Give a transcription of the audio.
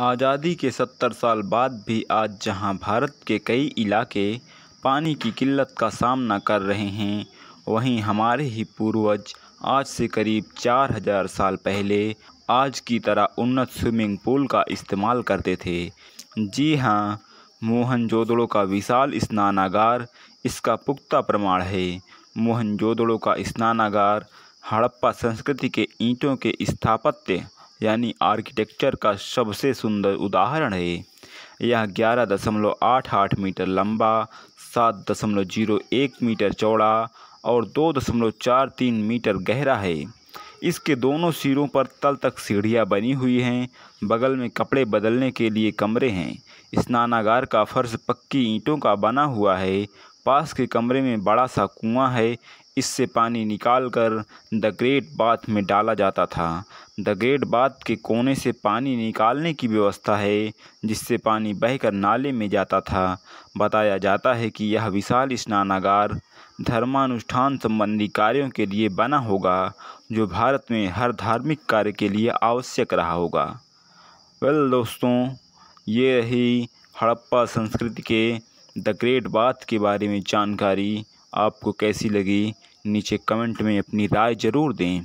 आज़ादी के सत्तर साल बाद भी आज जहां भारत के कई इलाके पानी की किल्लत का सामना कर रहे हैं वहीं हमारे ही पूर्वज आज से करीब चार हजार साल पहले आज की तरह उन्नत स्विमिंग पूल का इस्तेमाल करते थे जी हाँ मोहनजोदड़ो का विशाल स्नानागार इसका पुख्ता प्रमाण है मोहनजोदड़ो का स्नानागार हड़प्पा संस्कृति के ईंटों के स्थापत्य यानी आर्किटेक्चर का सबसे सुंदर उदाहरण है यह ग्यारह दशमलव आठ आठ मीटर लंबा सात दशमलव जीरो एक मीटर चौड़ा और दो दशमलव चार तीन मीटर गहरा है इसके दोनों सिरों पर तल तक सीढ़ियाँ बनी हुई हैं बगल में कपड़े बदलने के लिए कमरे हैं स्नानागार का फर्श पक्की ईंटों का बना हुआ है पास के कमरे में बड़ा सा कुआं है इससे पानी निकालकर द ग्रेट बाथ में डाला जाता था द ग्रेट बाथ के कोने से पानी निकालने की व्यवस्था है जिससे पानी बहकर नाले में जाता था बताया जाता है कि यह विशाल स्नानागार धर्मानुष्ठान संबंधी कार्यों के लिए बना होगा जो भारत में हर धार्मिक कार्य के लिए आवश्यक रहा होगा वेल दोस्तों ये रही हड़प्पा संस्कृति के द ग्रेट बाथ के बारे में जानकारी आपको कैसी लगी नीचे कमेंट में अपनी राय ज़रूर दें